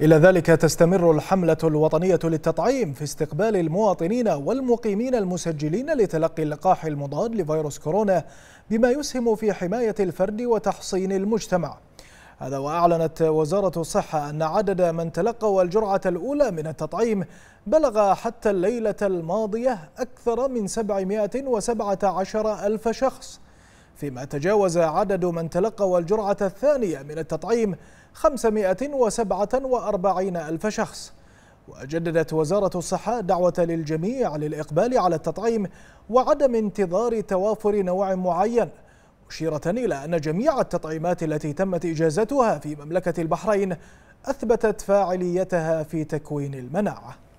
إلى ذلك تستمر الحملة الوطنية للتطعيم في استقبال المواطنين والمقيمين المسجلين لتلقي اللقاح المضاد لفيروس كورونا بما يسهم في حماية الفرد وتحصين المجتمع هذا وأعلنت وزارة الصحة أن عدد من تلقوا الجرعة الأولى من التطعيم بلغ حتى الليلة الماضية أكثر من 717 ألف شخص فيما تجاوز عدد من تلقوا الجرعة الثانية من التطعيم 547 ألف شخص وجددت وزارة الصحة دعوة للجميع للإقبال على التطعيم وعدم انتظار توافر نوع معين مشيرة إلى أن جميع التطعيمات التي تمت إجازتها في مملكة البحرين أثبتت فاعليتها في تكوين المناعة